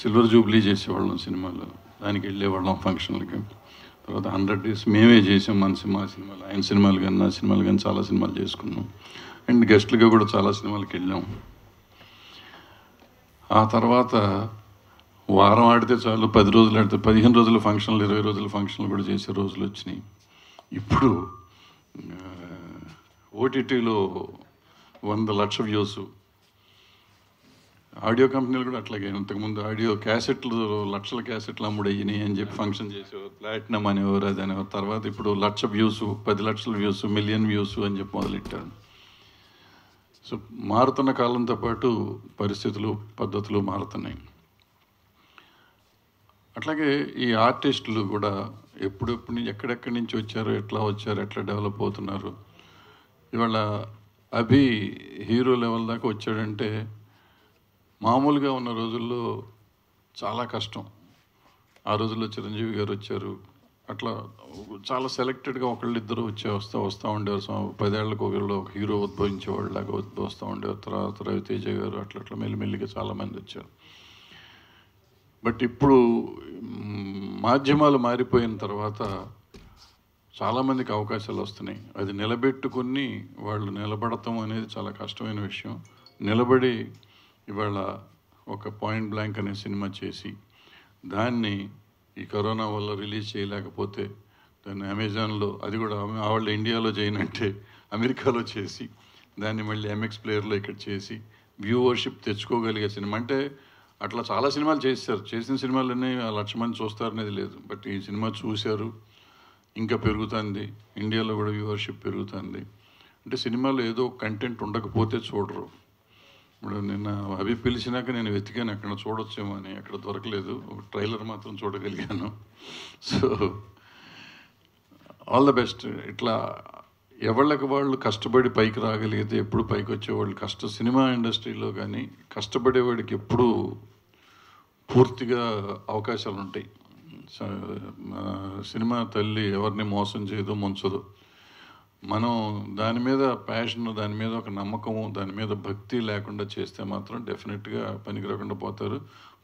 silver Jubilee చేసేవాళ్ళం సినిమాలో దానికి వెళ్ళేవాళ్ళం ఫంక్షన్లకి తర్వాత హండ్రెడ్ డేస్ మేమే చేసాం మన సినిమా సినిమాలు ఆయన సినిమాలు కానీ నా సినిమాలు కానీ చాలా సినిమాలు చేసుకున్నాం అండ్ గెస్ట్లుగా కూడా చాలా సినిమాలకు వెళ్ళాం ఆ తర్వాత వారం ఆడితే చాలు పది రోజులు ఆడితే పదిహేను రోజుల ఫంక్షన్లు ఇరవై రోజుల ఫంక్షన్లు కూడా చేసే రోజులు వచ్చినాయి ఇప్పుడు ఓటీటీలో వంద లక్ష వ్యూస్ ఆడియో కంపెనీలు కూడా అట్లాగే ఇంతకుముందు ఆడియో క్యాసెట్లు లక్షల క్యాసెట్లు అమ్ముడయ్యినాయి అని చెప్పి ఫంక్షన్ చేసేవారు ప్లాటినం అనేవారు అది అనేవారు తర్వాత ఇప్పుడు లక్ష వ్యూస్ పది లక్షల వ్యూస్ మిలియన్ వ్యూస్ అని చెప్పి మొదలెట్టారు సో మారుతున్న కాలంతో పాటు పరిస్థితులు పద్ధతులు మారుతున్నాయి అట్లాగే ఈ ఆర్టిస్టులు కూడా ఎప్పుడెప్పుడు ఎక్కడెక్కడి నుంచి వచ్చారు ఎట్లా వచ్చారు ఎట్లా డెవలప్ అవుతున్నారు ఇవాళ అభి హీరో లెవెల్ దాకా వచ్చాడంటే మామూలుగా ఉన్న రోజుల్లో చాలా కష్టం ఆ రోజుల్లో చిరంజీవి గారు వచ్చారు అట్లా చాలా సెలెక్టెడ్గా ఒకళ్ళిద్దరు వచ్చే వస్తూ వస్తూ ఉండేవారు పదేళ్ళకి ఒకళ్ళు ఒక హీరో ఉద్భవించేవాళ్ళు లాగా వస్తూ ఉండేవారు తర్వాత రవితేజ గారు అట్లా అట్లా మెల్లిమెల్లిగా చాలామంది వచ్చారు బట్ ఇప్పుడు మాధ్యమాలు మారిపోయిన తర్వాత చాలామందికి అవకాశాలు వస్తున్నాయి అది నిలబెట్టుకుని వాళ్ళు నిలబడటం అనేది చాలా కష్టమైన విషయం నిలబడి ఇవాళ ఒక పాయింట్ బ్లాంక్ అనే సినిమా చేసి దాన్ని ఈ కరోనా వల్ల రిలీజ్ చేయలేకపోతే దాన్ని అమెజాన్లో అది కూడా వాళ్ళు ఇండియాలో చేయనంటే అమెరికాలో చేసి దాన్ని మళ్ళీ ఎంఎక్స్ ప్లేయర్లో ఇక్కడ చేసి వ్యూవర్షిప్ తెచ్చుకోగలిగే సినిమా అంటే అట్లా చాలా సినిమాలు చేశారు చేసిన సినిమాలన్నీ లక్ష మంది చూస్తారనేది లేదు బట్ ఈ సినిమా చూశారు ఇంకా పెరుగుతుంది ఇండియాలో కూడా వ్యూవర్షిప్ పెరుగుతుంది అంటే సినిమాలో ఏదో కంటెంట్ ఉండకపోతే చూడరు ఇప్పుడు నిన్న అవి పిలిచినాక నేను వెతికాను అక్కడ చూడొచ్చేమో అని అక్కడ దొరకలేదు ట్రైలర్ మాత్రం చూడగలిగాను సో ఆల్ ద బెస్ట్ ఇట్లా ఎవళ్ళకి వాళ్ళు కష్టపడి పైకి రాగలిగితే ఎప్పుడు పైకి వచ్చేవాళ్ళు కష్ట సినిమా ఇండస్ట్రీలో కానీ కష్టపడేవాడికి ఎప్పుడు పూర్తిగా అవకాశాలు ఉంటాయి సినిమా తల్లి ఎవరిని మోసం చేయదు ముంచదు మనం దాని మీద ప్యాషన్ దాని మీద ఒక నమ్మకము దాని మీద భక్తి లేకుండా చేస్తే మాత్రం డెఫినెట్గా పనికిరాకుండా పోతారు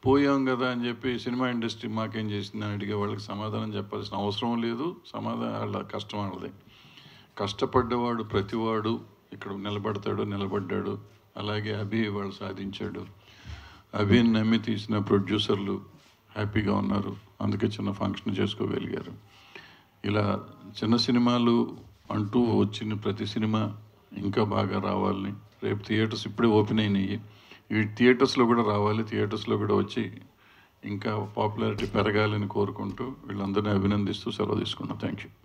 పోయాం కదా అని చెప్పి సినిమా ఇండస్ట్రీ మాకేం చేసింది అని అడిగే వాళ్ళకి సమాధానం చెప్పాల్సిన అవసరం లేదు సమాధానం వాళ్ళ కష్టం వాళ్ళది కష్టపడ్డవాడు ప్రతివాడు ఇక్కడ నిలబడతాడు నిలబడ్డాడు అలాగే అభి వాళ్ళు సాధించాడు అభిని నమ్మి తీసిన ప్రొడ్యూసర్లు హ్యాపీగా ఉన్నారు అందుకే చిన్న ఫంక్షన్ చేసుకోగలిగారు ఇలా చిన్న సినిమాలు అంటూ వచ్చిన ప్రతి సినిమా ఇంకా బాగా రావాలని రేపు థియేటర్స్ ఇప్పుడే ఓపెన్ అయినాయి ఈ థియేటర్స్లో కూడా రావాలి థియేటర్స్లో కూడా వచ్చి ఇంకా పాపులారిటీ పెరగాలని కోరుకుంటూ వీళ్ళందరినీ అభినందిస్తూ సెలవు తీసుకున్నాం థ్యాంక్ యూ